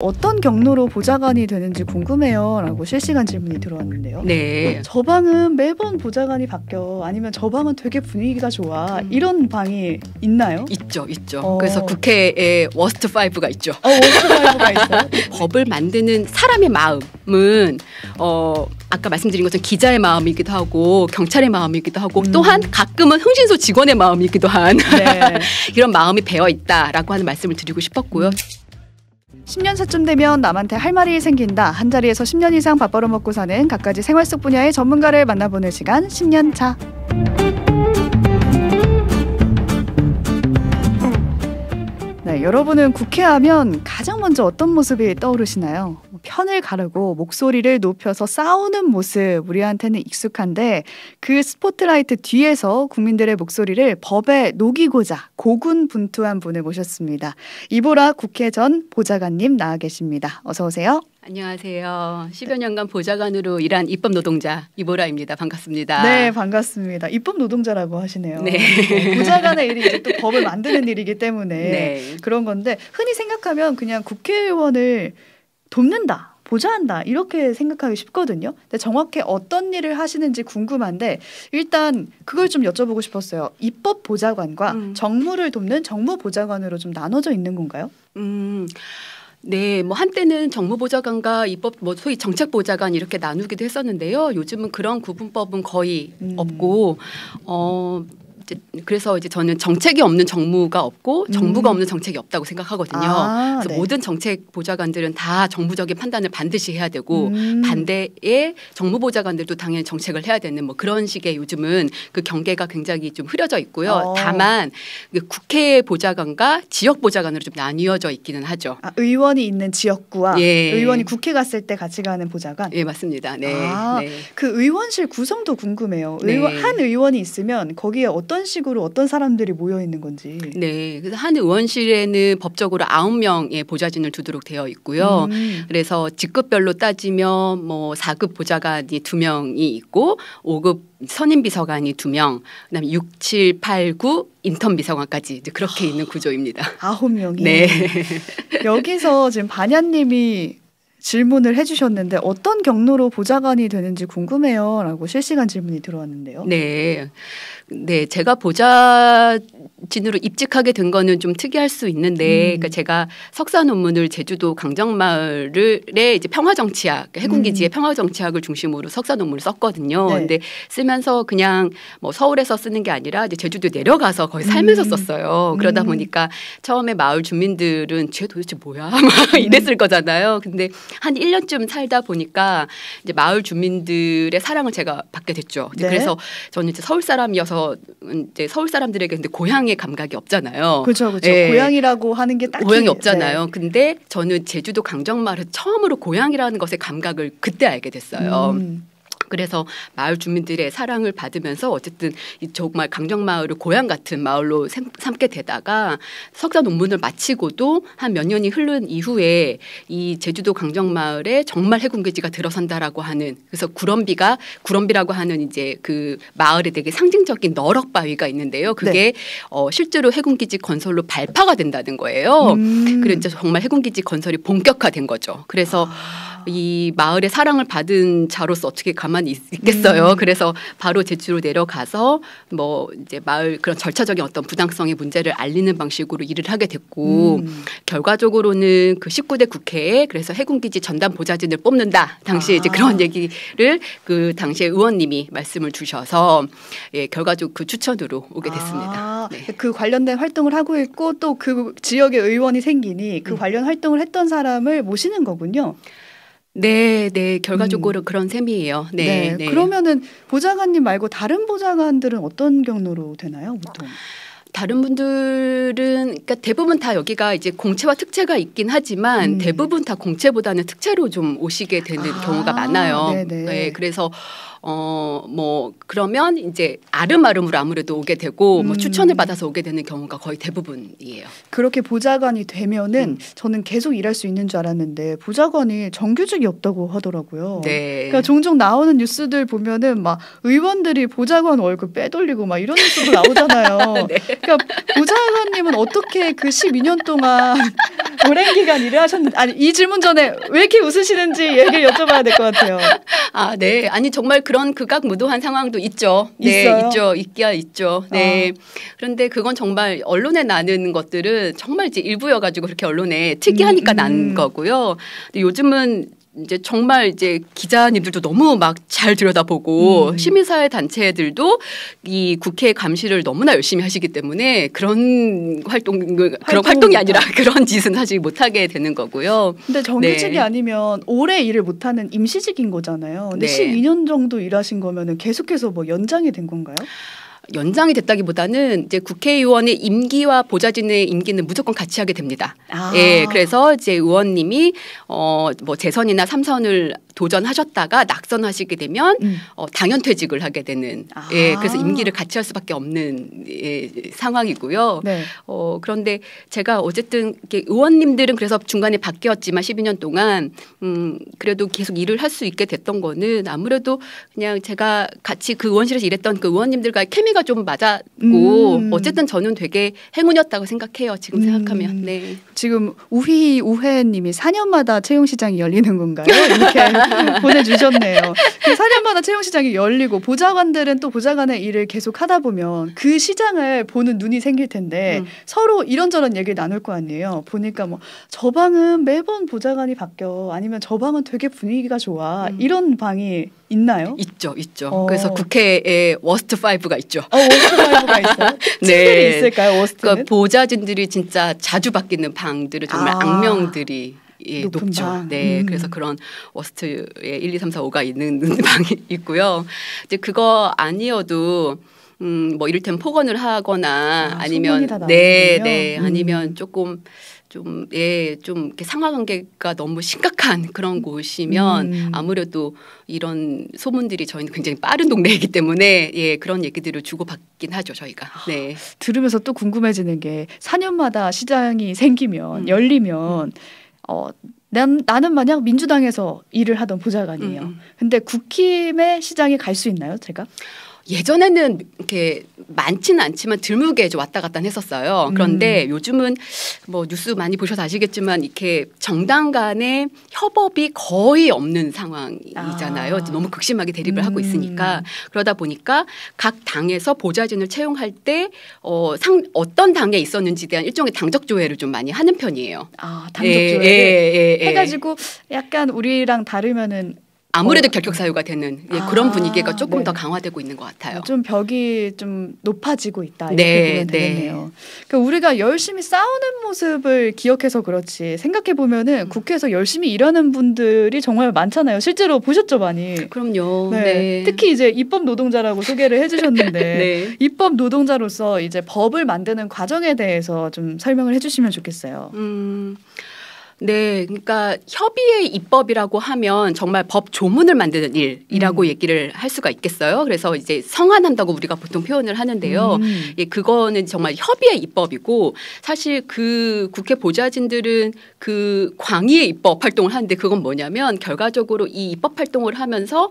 어떤 경로로 보좌관이 되는지 궁금해요라고 실시간 질문이 들어왔는데요. 네. 저 방은 매번 보좌관이 바뀌어 아니면 저 방은 되게 분위기가 좋아 이런 방이 있나요? 있죠, 있죠. 어. 그래서 국회에 워스트 5가 있죠. 어, 워스트 5가 있어요. 법을 만드는 사람의 마음은 어 아까 말씀드린 것처럼 기자의 마음이기도 하고 경찰의 마음이기도 하고 음. 또한 가끔은 흥신소 직원의 마음이기도 한 네. 이런 마음이 배어 있다라고 하는 말씀을 드리고 싶었고요. 10년 차쯤 되면 남한테 할 말이 생긴다. 한 자리에서 10년 이상 밥 벌어먹고 사는 각가지 생활 속 분야의 전문가를 만나보는 시간 10년 차. 네, 여러분은 국회하면 가장 먼저 어떤 모습이 떠오르시나요? 편을 가르고 목소리를 높여서 싸우는 모습 우리한테는 익숙한데 그 스포트라이트 뒤에서 국민들의 목소리를 법에 녹이고자 고군분투한 분을 모셨습니다. 이보라 국회 전 보좌관님 나와 계십니다. 어서 오세요. 안녕하세요. 10여 년간 보좌관으로 일한 입법 노동자 이보라입니다. 반갑습니다. 네, 반갑습니다. 입법 노동자라고 하시네요. 네. 네. 보좌관의 일이 이제 또 법을 만드는 일이기 때문에 네. 그런 건데 흔히 생각하면 그냥 국회의원을 돕는다. 보좌한다 이렇게 생각하기 쉽거든요. 근데 정확히 어떤 일을 하시는지 궁금한데 일단 그걸 좀 여쭤보고 싶었어요. 입법 보좌관과 음. 정무를 돕는 정무 보좌관으로 좀 나눠져 있는 건가요? 음. 네, 뭐 한때는 정무보좌관과 입법 뭐 소위 정책보좌관 이렇게 나누기도 했었는데요. 요즘은 그런 구분법은 거의 음. 없고 어 그래서 이제 저는 정책이 없는 정무가 없고 음. 정부가 없는 정책이 없다고 생각하거든요. 아, 그래서 네. 모든 정책 보좌관들은 다 정부적인 판단을 반드시 해야 되고 음. 반대의 정무 보좌관들도 당연히 정책을 해야 되는 뭐 그런 식의 요즘은 그 경계가 굉장히 좀 흐려져 있고요. 어. 다만 국회 보좌관과 지역 보좌관으로 좀 나뉘어져 있기는 하죠. 아, 의원이 있는 지역구와 예. 의원이 국회 갔을 때 같이 가는 보좌관. 예 맞습니다. 네. 아, 네. 그 의원실 구성도 궁금해요. 네. 의원, 네. 한 의원이 있으면 거기에 어떤 어떤 식으로 어떤 사람들이 모여 있는 건지. 네. 그래서 한 의원실에는 법적으로 아홉 명의 보좌진을 두도록 되어 있고요. 음. 그래서 직급별로 따지면 뭐 4급 보좌관이 두명이 있고 5급 선임 비서관이 두명 그다음에 6, 7, 8, 9 인턴 비서관까지 그렇게 있는 구조입니다. 아홉 명이. 네. 여기서 지금 반야님이 질문을 해주셨는데 어떤 경로로 보좌관이 되는지 궁금해요라고 실시간 질문이 들어왔는데요. 네, 네 제가 보좌 진으로 입직하게 된 거는 좀 특이할 수 있는데, 음. 그러니까 제가 석사 논문을 제주도 강정마을의 이제 평화정치학 해군기지의 음. 평화정치학을 중심으로 석사 논문을 썼거든요. 네. 근데 쓰면서 그냥 뭐 서울에서 쓰는 게 아니라 이제 제주도 내려가서 거의 살면서 음. 썼어요. 그러다 음. 보니까 처음에 마을 주민들은 쟤 도대체 뭐야 막 음. 이랬을 거잖아요. 근데 한 1년쯤 살다 보니까 이제 마을 주민들의 사랑을 제가 받게 됐죠. 네. 그래서 저는 이제 서울 사람이어서 음, 이제 서울 사람들에게 근데 고향에 감각이 없잖아요. 그렇죠, 그렇죠. 예. 고향이라고 하는 게 딱히 고향이 없잖아요. 네. 근데 저는 제주도 강정마을 처음으로 고향이라는 것의 감각을 그때 알게 됐어요. 음. 그래서 마을 주민들의 사랑을 받으면서 어쨌든 이 정말 강정마을을 고향 같은 마을로 삼게 되다가 석사 논문을 마치고도 한 몇 년이 흐른 이후에 이 제주도 강정마을에 정말 해군기지가 들어선다라고 하는 그래서 구럼비가 구럼비라고 하는 이제 그 마을에 되게 상징적인 너럭바위가 있는데요. 그게 네. 어, 실제로 해군기지 건설로 발파가 된다는 거예요. 음. 그리고 이제 정말 해군기지 건설이 본격화된 거죠. 그래서 아. 이 마을의 사랑을 받은 자로서 어떻게 가만히 있겠어요. 음. 그래서 바로 제주로 내려가서 뭐 이제 마을 그런 절차적인 어떤 부당성의 문제를 알리는 방식으로 일을 하게 됐고 음. 결과적으로는 그 19대 국회에 그래서 해군기지 전담 보좌진을 뽑는다. 당시에 아. 이제 그런 얘기를 그 당시에 의원님이 말씀을 주셔서 예, 결과적으로 그 추천으로 오게 됐습니다. 아. 네. 그 관련된 활동을 하고 있고 또 그 지역의 의원이 생기니 그 음. 관련 활동을 했던 사람을 모시는 거군요. 네, 네, 결과적으로 음. 그런 셈이에요. 네, 네, 네, 그러면은 보좌관님 말고 다른 보좌관들은 어떤 경로로 되나요, 보통? 다른 분들은 그러니까 대부분 다 여기가 이제 공채와 특채가 있긴 하지만 음. 대부분 다 공채보다는 특채로 좀 오시게 되는 아, 경우가 많아요. 네네. 네, 그래서 어뭐 그러면 이제 아름아름으로 아무래도 오게 되고 뭐 음. 뭐 추천을 받아서 오게 되는 경우가 거의 대부분이에요. 그렇게 보좌관이 되면은 음. 저는 계속 일할 수 있는 줄 알았는데 보좌관이 정규직이 없다고 하더라고요. 네. 그러니까 종종 나오는 뉴스들 보면은 막 의원들이 보좌관 월급 빼돌리고 막 이런 뉴스도 나오잖아요. 네. 그러니까 보좌관님은 어떻게 그 12년 동안 오랜 기간 일을 하셨는지 아니 이 질문 전에 왜 이렇게 웃으시는지 얘기를 여쭤봐야 될 것 같아요. 아, 네. 아니 정말 그런 극악무도한 상황도 있죠. 네, 있어요? 있죠. 있기야 있죠. 네. 아. 그런데 그건 정말 언론에 나는 것들은 정말 이제 일부여 가지고 그렇게 언론에 특이하니까 음, 음. 난 거고요. 근데 요즘은 이제 정말 이제 기자님들도 너무 막 잘 들여다보고 음. 시민사회 단체들도 이 국회 감시를 너무나 열심히 하시기 때문에 그런 활동 활동입니다. 그런 활동이 아니라 그런 짓은 하지 못하게 되는 거고요. 근데 정규직이 네. 아니면 오래 일을 못하는 임시직인 거잖아요. 근데 네. 12년 정도 일하신 거면은 계속해서 뭐 연장이 된 건가요? 연장이 됐다기보다는 이제 국회의원의 임기와 보좌진의 임기는 무조건 같이 하게 됩니다. 아. 예, 그래서 이제 의원님이 어뭐 재선이나 삼선을 도전하셨다가 낙선하시게 되면 음. 어, 당연 퇴직을 하게 되는 아. 예, 그래서 임기를 같이 할 수밖에 없는 예, 상황이고요. 네. 어, 그런데 제가 어쨌든 의원님들은 그래서 중간에 바뀌었지만 12년 동안 음, 그래도 계속 일을 할 수 있게 됐던 거는 아무래도 그냥 제가 같이 그 의원실에서 일했던 그 의원님들과의 케미가 좀 맞았고 음. 어쨌든 저는 되게 행운이었다고 생각해요. 지금 생각하면. 음. 네. 지금 우희 우회님이 4년마다 채용 시장이 열리는 건가요? 이렇게 보내주셨네요. 그 4년마다 채용 시장이 열리고 보좌관들은 또 보좌관의 일을 계속 하다 보면 그 시장을 보는 눈이 생길 텐데 음. 서로 이런저런 얘기를 나눌 거 아니에요. 보니까 뭐 저 방은 매번 보좌관이 바뀌어 아니면 저 방은 되게 분위기가 좋아 음. 이런 방이 있나요? 있죠, 있죠. 어. 그래서 국회에 워스트 5가 있죠. 어, 워스트 5가 있어요? 네. 있을까요, 워스트는? 그러니까 보좌진들이 진짜 자주 바뀌는 방들을 정말 아. 악명들이 예, 높은 죠 방. 네, 음. 그래서 그런 워스트에 1, 2, 3, 4, 5가 있는 방이 있고요. 이제 그거 아니어도 음, 뭐 이를테면 폭언을 하거나 아, 니면네 네, 음. 아니면 조금 좀, 예, 좀, 이렇게 상하관계가 너무 심각한 그런 음. 곳이면 음. 아무래도 이런 소문들이 저희는 굉장히 빠른 동네이기 때문에 예, 그런 얘기들을 주고받긴 하죠, 저희가. 아, 네. 들으면서 또 궁금해지는 게 4년마다 시장이 생기면, 음. 열리면 음. 어, 난, 나는 만약 민주당에서 일을 하던 보좌관이에요. 음. 음. 근데 국힘의 시장에 갈 수 있나요, 제가? 예전에는 이렇게 많지는 않지만 드물게 왔다 갔다 했었어요. 음. 그런데 음. 요즘은 뭐 뉴스 많이 보셔서 아시겠지만 이렇게 정당 간의 협업이 거의 없는 상황이잖아요. 아. 너무 극심하게 대립을 음. 하고 있으니까 그러다 보니까 각 당에서 보좌진을 채용할 때 어, 상, 어떤 당에 있었는지 대한 일종의 당적 조회를 좀 많이 하는 편이에요. 아, 당적 예, 조회 예, 예, 예, 해가지고 약간 우리랑 다르면은 아무래도 어, 결격 사유가 되는 예, 그런 아, 분위기가 조금 네. 더 강화되고 있는 것 같아요. 좀 벽이 좀 높아지고 있다 이렇게 네, 보면 네. 되겠네요. 네. 그 우리가 열심히 싸우는 모습을 기억해서 그렇지 생각해 보면은 음. 국회에서 열심히 일하는 분들이 정말 많잖아요. 실제로 보셨죠 많이. 그럼요. 네. 네. 특히 이제 입법 노동자라고 소개를 해주셨는데 네. 입법 노동자로서 이제 법을 만드는 과정에 대해서 좀 설명을 해주시면 좋겠어요. 음. 네, 그러니까 협의의 입법이라고 하면 정말 법 조문을 만드는 일이라고 음. 얘기를 할 수가 있겠어요. 그래서 이제 성안한다고 우리가 보통 표현을 하는데요. 음. 예, 그거는 정말 협의의 입법이고 사실 그 국회 보좌진들은 그 광의의 입법 활동을 하는데 그건 뭐냐면 결과적으로 이 입법 활동을 하면서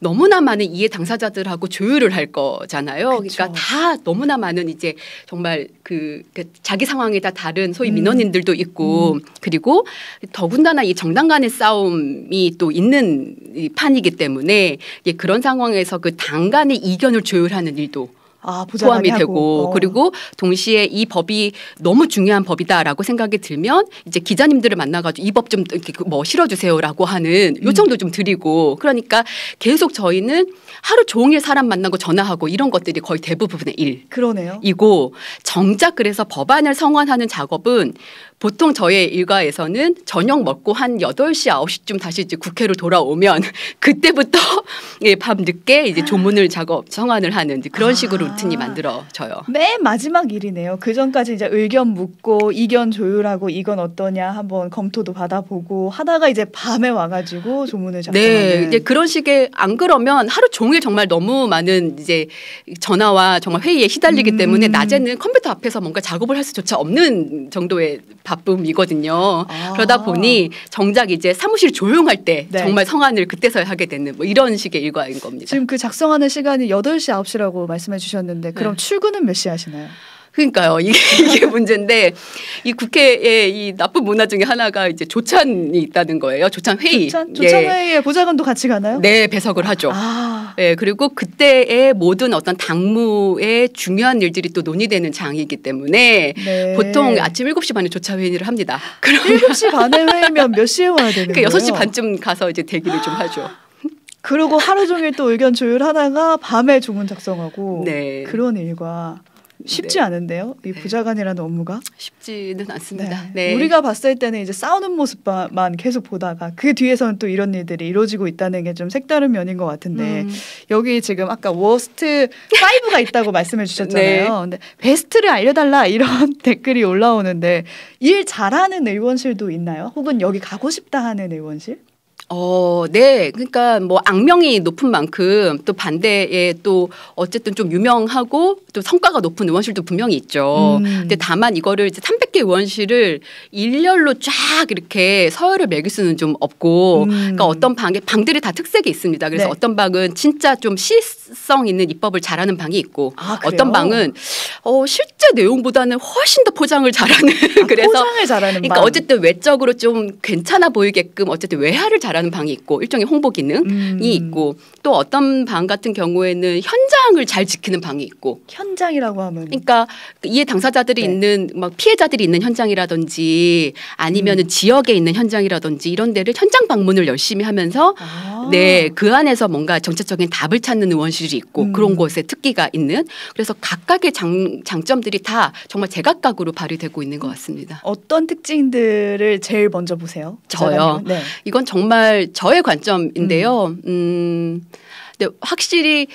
너무나 많은 이해 당사자들하고 조율을 할 거잖아요. 그쵸. 그러니까 다 너무나 많은 이제 정말 그, 그 자기 상황에 다 다른 소위 음. 민원인들도 있고 음. 그리고 더군다나 이 정당 간의 싸움이 또 있는 판이기 때문에 예, 그런 상황에서 그 당 간의 이견을 조율하는 일도 아, 포함이 하고. 되고 어. 그리고 동시에 이 법이 너무 중요한 법이다라고 생각이 들면 이제 기자님들을 만나가지고 이 법 좀 이렇게 그 뭐 실어주세요라고 하는 음. 요청도 음. 좀 드리고 그러니까 계속 저희는 하루 종일 사람 만나고 전화하고 이런 것들이 거의 대부분의 일. 그러네요. 이고 정작 그래서 법안을 성원하는 작업은 보통 저의 일과에서는 저녁 먹고 한8시9 시쯤 다시 이제 국회로 돌아오면 그때부터 예, 밤 늦게 이제 아. 조문을 작업, 성안을 하는 그런 아. 식으로 같은 이 아. 만들어져요. 맨 마지막 일이네요. 그 전까지 이제 의견 묻고 이견 조율하고 이건 어떠냐 한번 검토도 받아보고 하다가 이제 밤에 와가지고 조문을 작성하는. 네, 이제 그런 식의 안 그러면 하루 종일 정말 너무 많은 이제 전화와 정말 회의에 시달리기 음. 때문에 낮에는 컴퓨터 앞에서 뭔가 작업을 할 수조차 없는 정도의 바쁨이거든요. 아. 그러다 보니 정작 이제 사무실 조용할 때 네. 정말 성안을 그때서야 하게 되는 뭐 이런 식의 일과인 겁니다. 지금 그 작성하는 시간이 8시, 9시라고 말씀해 주셨는데 하셨는데 그럼 네. 출근은 몇 시 하시나요? 그러니까요. 이게, 이게 문제인데 이 국회의 이 나쁜 문화 중에 하나가 이제 조찬이 있다는 거예요. 조찬 회의. 조찬, 조찬 예. 회의에 보좌관도 같이 가나요? 네, 배석을 하죠. 아. 예, 그리고 그때의 모든 어떤 당무의 중요한 일들이 또 논의되는 장이기 때문에 네. 보통 아침 7시 반에 조차 회의를 합니다. 7시 반에 회의면 몇 시에 와야 되는 그러니까 거예요? 6시 반쯤 가서 이제 대기를 좀 하죠. 그리고 하루 종일 또 의견 조율하다가 밤에 조문 작성하고 네. 그런 일과 쉽지 네. 않은데요. 이 네. 부자간이라는 업무가 쉽지는 않습니다. 네. 네. 우리가 봤을 때는 이제 싸우는 모습만 계속 보다가 그 뒤에서는 또 이런 일들이 이루어지고 있다는 게 좀 색다른 면인 것 같은데 음. 여기 지금 아까 워스트 5가 있다고 말씀해 주셨잖아요. 네. 근데 베스트를 알려달라 이런 댓글이 올라오는데 일 잘하는 의원실도 있나요? 혹은 여기 가고 싶다 하는 의원실? 어, 네. 그러니까 뭐 악명이 높은 만큼 또 반대에 또 어쨌든 좀 유명하고 또 성과가 높은 의원실도 분명히 있죠. 음. 근데 다만 이거를 이제 300 특히 원시를 일렬로 쫙 이렇게 서열을 매길 수는 좀 없고 음. 그러니까 어떤 방에 방들이 다 특색이 있습니다. 그래서 네. 어떤 방은 진짜 좀 시성 있는 입법을 잘하는 방이 있고 아, 어떤 방은 어, 실제 내용보다는 훨씬 더 포장을 잘하는 아, 그래서 포장을 잘하는 그러니까 방. 어쨌든 외적으로 좀 괜찮아 보이게끔 어쨌든 외화를 잘하는 방이 있고 일종의 홍보 기능이 음. 있고 또 어떤 방 같은 경우에는 현장을 잘 지키는 방이 있고 현장이라고 하면 그러니까 이해 당사자들이 네. 있는 막 피해자들이 있는 현장이라든지 아니면은 음. 지역에 있는 현장이라든지 이런 데를 현장 방문을 열심히 하면서 아. 네그 안에서 뭔가 정체적인 답을 찾는 의원실이 있고 음. 그런 곳에 특기가 있는 그래서 각각의 장, 장점들이 다 정말 제각각으로 발휘되고 있는 것 같습니다. 어떤 특징들을 제일 먼저 보세요? 저요. 네. 이건 정말 저의 관점인데요. 음. 음, 근데 확실히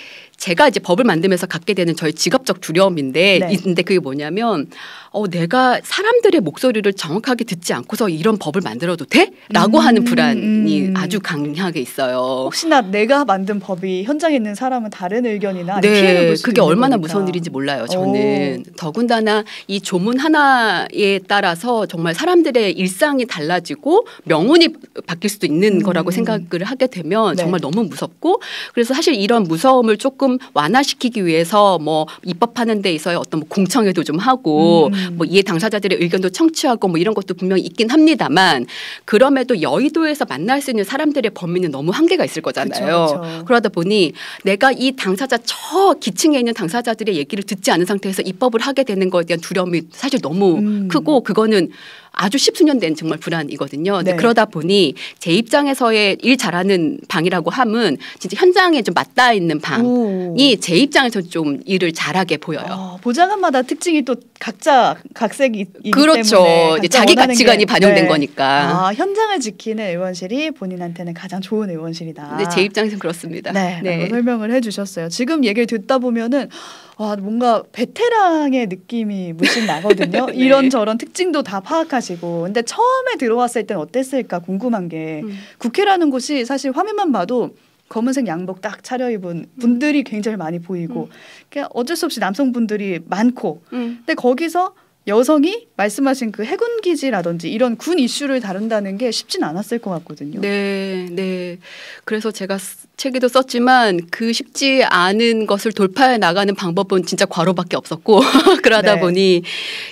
제가 이제 법을 만들면서 갖게 되는 저의 직업적 두려움인데 네. 는데 그게 뭐냐면 어 내가 사람들의 목소리를 정확하게 듣지 않고서 이런 법을 만들어도 돼?라고 음, 하는 불안이 음. 아주 강하게 있어요. 혹시나 내가 만든 법이 현장에 있는 사람은 다른 의견이나 네, 피해를 볼수 그게 얼마나 거니까. 무서운 일인지 몰라요. 어. 저는 오. 더군다나 이 조문 하나에 따라서 정말 사람들의 일상이 달라지고 명운이 바뀔 수도 있는 음. 거라고 생각을 하게 되면 네. 정말 너무 무섭고 그래서 사실 이런 무서움을 조금 좀 완화시키기 위해서 뭐 입법하는 데 있어서 어떤 뭐 공청회도 좀 하고 음. 뭐 이해 당사자들의 의견도 청취하고 뭐 이런 것도 분명히 있긴 합니다만 그럼에도 여의도에서 만날 수 있는 사람들의 범위는 너무 한계가 있을 거잖아요. 그쵸, 그쵸. 그러다 보니 내가 이 당사자 저 기층에 있는 당사자들의 얘기를 듣지 않은 상태에서 입법을 하게 되는 것에 대한 두려움이 사실 너무 음. 크고 그거는 아주 십수년 된 정말 불안이거든요. 네. 그러다 보니 제 입장에서의 일 잘하는 방이라고 함은 진짜 현장에 좀 맞닿아 있는 방이 제 입장에서 좀 일을 잘하게 보여요. 어, 보좌관마다 특징이 또 각자 각색이 그렇죠. 이제 자기 가치관이 게, 반영된 네. 거니까. 아, 현장을 지키는 의원실이 본인한테는 가장 좋은 의원실이다. 네, 제 입장에서는 그렇습니다. 네, 네. 설명을 해주셨어요. 지금 얘기를 듣다 보면은 와 뭔가 베테랑의 느낌이 물씬 나거든요. 네. 이런 저런 특징도 다 파악하시고. 근데 처음에 들어왔을 땐 어땠을까 궁금한 게 음. 국회라는 곳이 사실 화면만 봐도 검은색 양복 딱 차려입은 음. 분들이 굉장히 많이 보이고 음. 그냥 그러니까 어쩔 수 없이 남성분들이 많고 음. 근데 거기서 여성이 말씀하신 그 해군 기지라든지 이런 군 이슈를 다룬다는 게 쉽진 않았을 것 같거든요. 네, 네. 그래서 제가 책에도 썼지만 그 쉽지 않은 것을 돌파해 나가는 방법은 진짜 과로밖에 없었고 그러다 네. 보니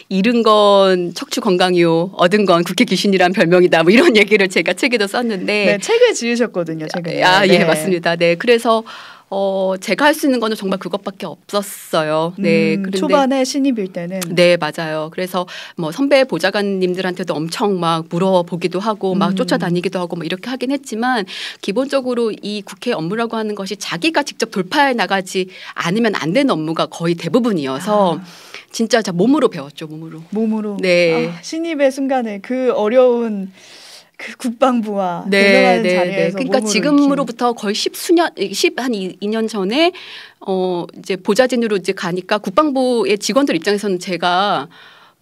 잃은 건 척추 건강이요, 얻은 건 국회 귀신이란 별명이다. 뭐 이런 얘기를 제가 책에도 썼는데 네, 책을 지으셨거든요. 책을. 아, 예, 네. 예, 맞습니다. 네, 그래서 어, 제가 할 수 있는 거는 정말 그것밖에 없었어요. 음, 네. 음, 그런데 초반에 신입일 때는 네, 맞아요. 그래서 뭐 선배 보좌관님들한테도 엄청 막 물어보기도 하고 막 음. 쫓아다니기도 하고 뭐 이렇게 하긴 했지만 기본적으로 이 국회 업무라고 하는 것이 자기가 직접 돌파해 나가지 않으면 안 되는 업무가 거의 대부분이어서 아. 진짜 몸으로 배웠죠, 몸으로. 몸으로. 네. 아, 신입의 순간에 그 어려운 그 국방부와 네, 네, 네. 그러니까 지금으로부터 이렇게. 거의 십수년, 0한2년 전에 어 이제 보좌진으로 이제 가니까 국방부의 직원들 입장에서는 제가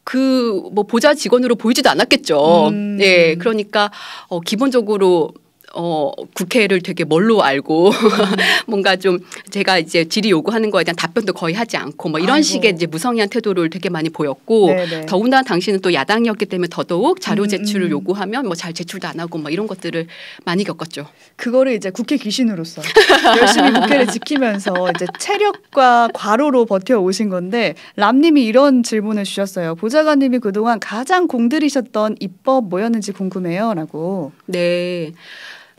그 뭐 보좌 직원으로 보이지도 않았겠죠. 음. 예, 그러니까 어 기본적으로 어, 국회를 되게 뭘로 알고 뭔가 좀 제가 이제 질의 요구하는 거에 대한 답변도 거의 하지 않고 뭐 이런 아이고. 식의 이제 무성의한 태도를 되게 많이 보였고 네네. 더군다나 당신은 또 야당이었기 때문에 더더욱 자료 제출을 음, 음. 요구하면 뭐 잘 제출도 안 하고 뭐 이런 것들을 많이 겪었죠. 그거를 이제 국회 귀신으로서 열심히 국회를 지키면서 이제 체력과 과로로 버텨 오신 건데 람님이 이런 질문을 주셨어요. 보좌관님이 그동안 가장 공들이셨던 입법 뭐였는지 궁금해요라고. 네.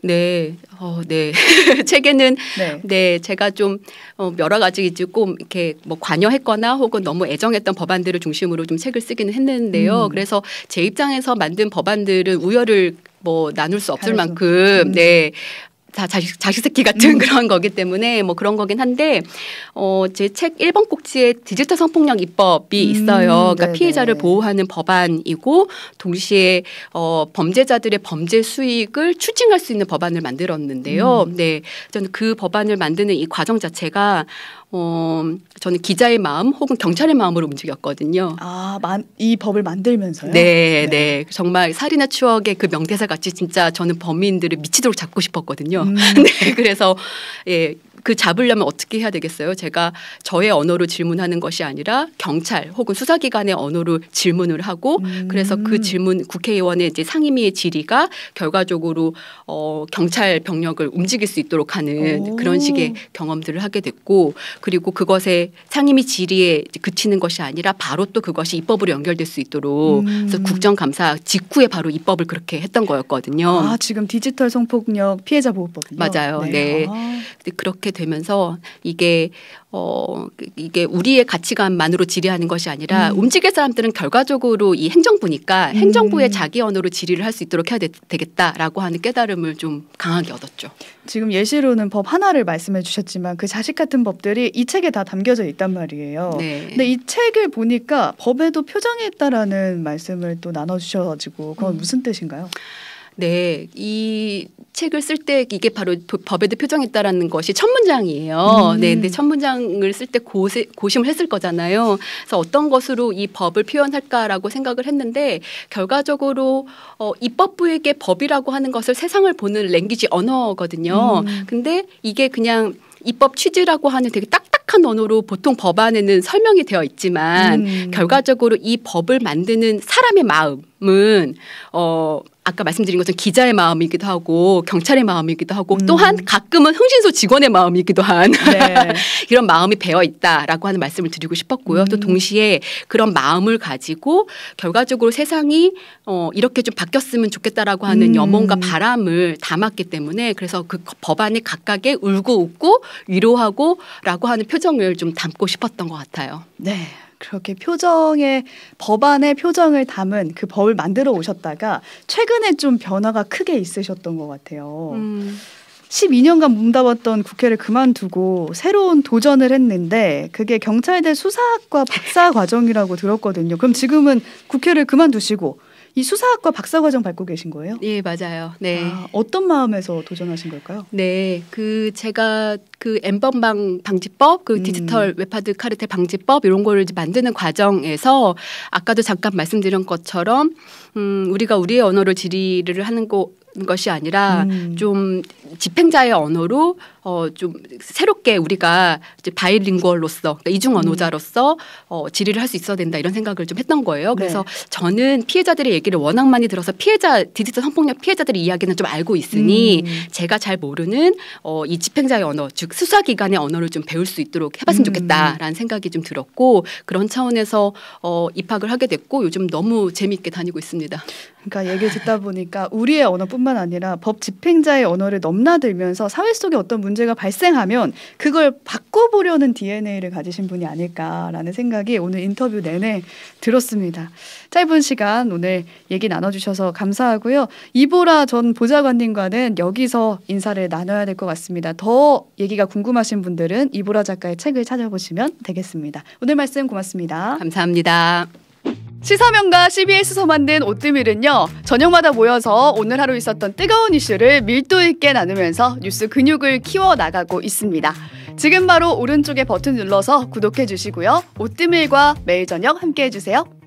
네, 어, 네. 책에는 네. 네. 제가 좀 어, 여러 가지 조금 이렇게 뭐 관여했거나 혹은 너무 애정했던 법안들을 중심으로 좀 책을 쓰기는 했는데요. 음. 그래서 제 입장에서 만든 법안들은 우열을 뭐 나눌 수 없을 만큼 음. 네 자, 자식, 자식 새끼 같은 음. 그런 거기 때문에 뭐 그런 거긴 한데 어, 제 책 1번 꼭지에 디지털 성폭력 입법이 음, 있어요. 음, 그러니까 피해자를 보호하는 법안이고 동시에 어, 범죄자들의 범죄 수익을 추징할 수 있는 법안을 만들었는데요. 음. 네. 저는 그 법안을 만드는 이 과정 자체가 어, 저는 기자의 마음 혹은 경찰의 마음으로 움직였거든요. 아, 이 법을 만들면서요? 네, 네, 네. 정말 살인의 추억의 그 명대사 같이 진짜 저는 범인들을 미치도록 잡고 싶었거든요. 음. 네, 그래서 예, 그 잡으려면 어떻게 해야 되겠어요? 제가 저의 언어로 질문하는 것이 아니라 경찰 혹은 수사기관의 언어로 질문을 하고 음. 그래서 그 질문 국회의원의 이제 상임위의 질의가 결과적으로 어, 경찰 병력을 움직일 수 있도록 하는 오. 그런 식의 경험들을 하게 됐고 그리고 그것에 상임위 질의에 그치는 것이 아니라 바로 또 그것이 입법으로 연결될 수 있도록 음. 그래서 국정감사 직후에 바로 입법을 그렇게 했던 거였거든요. 아 지금 디지털 성폭력 피해자 보호법 맞아요. 네, 네. 아. 그렇게 생각이 되면서 이게 어 이게 우리의 가치관만으로 질의하는 것이 아니라 음. 움직일 사람들은 결과적으로 이 행정부니까 음. 행정부의 자기 언어로 질의를 할 수 있도록 해야 되, 겠다라고 하는 깨달음을 좀 강하게 얻었죠. 지금 예시로는 법 하나를 말씀해 주셨지만 그 자식 같은 법들이 이 책에 다 담겨져 있단 말이에요. 네. 근데 이 책을 보니까 법에도 표정이 있다라는 말씀을 또 나눠 주셔가지고 그건 음. 무슨 뜻인가요? 네, 이 책을 쓸 때 이게 바로 법에도 표정했다라는 것이 첫 문장이에요. 음. 네, 근데 첫 문장을 쓸 때 고심을 했을 거잖아요. 그래서 어떤 것으로 이 법을 표현할까라고 생각을 했는데 결과적으로 어, 입법부에게 법이라고 하는 것을 세상을 보는 랭귀지 언어거든요. 음. 근데 이게 그냥 입법 취지라고 하는 되게 딱딱한 언어로 보통 법안에는 설명이 되어 있지만 음. 결과적으로 이 법을 만드는 사람의 마음은 어 아까 말씀드린 것은 기자의 마음이기도 하고 경찰의 마음이기도 하고 음. 또한 가끔은 흥신소 직원의 마음이기도 한 네. 이런 마음이 배어 있다라고 하는 말씀을 드리고 싶었고요. 음. 또 동시에 그런 마음을 가지고 결과적으로 세상이 어, 이렇게 좀 바뀌었으면 좋겠다라고 하는 음. 염원과 바람을 담았기 때문에 그래서 그법안이 각각의 울고 웃고 위로하고라고 하는 표정을 좀 담고 싶었던 것 같아요. 네. 그렇게 표정의 법안의 표정을 담은 그 법을 만들어 오셨다가 최근에 좀 변화가 크게 있으셨던 것 같아요. 음. 12년간 몸담았던 국회를 그만두고 새로운 도전을 했는데 그게 경찰대 수사학과 박사 과정이라고 들었거든요. 그럼 지금은 국회를 그만두시고 이 수사학과 박사과정 밟고 계신 거예요? 예, 맞아요. 네. 아, 어떤 마음에서 도전하신 걸까요? 네, 그 제가 그 엠번방 방지법, 그 음. 디지털 음. 웹하드 카르텔 방지법 이런 거를 이제 만드는 과정에서 아까도 잠깐 말씀드린 것처럼 음 우리가 우리의 언어로 질의를 하는 거 것이 아니라 음. 좀 집행자의 언어로 어좀 새롭게 우리가 이제 바이링구얼로서 그러니까 이중 언어자로서 어 질의를 할 수 있어야 된다 이런 생각을 좀 했던 거예요. 그래서 네. 저는 피해자들의 얘기를 워낙 많이 들어서 피해자 디지털 성폭력 피해자들의 이야기는 좀 알고 있으니 음. 제가 잘 모르는 어이 집행자의 언어 즉그 수사기관의 언어를 좀 배울 수 있도록 해봤으면 음. 좋겠다라는 생각이 좀 들었고 그런 차원에서 어, 입학을 하게 됐고 요즘 너무 재미있게 다니고 있습니다. 그러니까 얘기 듣다 보니까 우리의 언어뿐만 아니라 법 집행자의 언어를 넘나들면서 사회 속에 어떤 문제가 발생하면 그걸 바꿔보려는 DNA를 가지신 분이 아닐까라는 생각이 오늘 인터뷰 내내 들었습니다. 짧은 시간 오늘 얘기 나눠주셔서 감사하고요. 이보라 전 보좌관님과는 여기서 인사를 나눠야 될 것 같습니다. 더 얘기가 이야기가 궁금하신 분들은 이보라 작가의 책을 찾아보시면 되겠습니다. 오늘 말씀 고맙습니다. 감사합니다. 시사명가 CBS에서 만든 오뜨밀은요 저녁마다 모여서 오늘 하루 있었던 뜨거운 이슈를 밀도 있게 나누면서 뉴스 근육을 키워 나가고 있습니다. 지금 바로 오른쪽에 버튼 눌러서 구독해 주시고요 오뜨밀과 매일 저녁 함께 해주세요.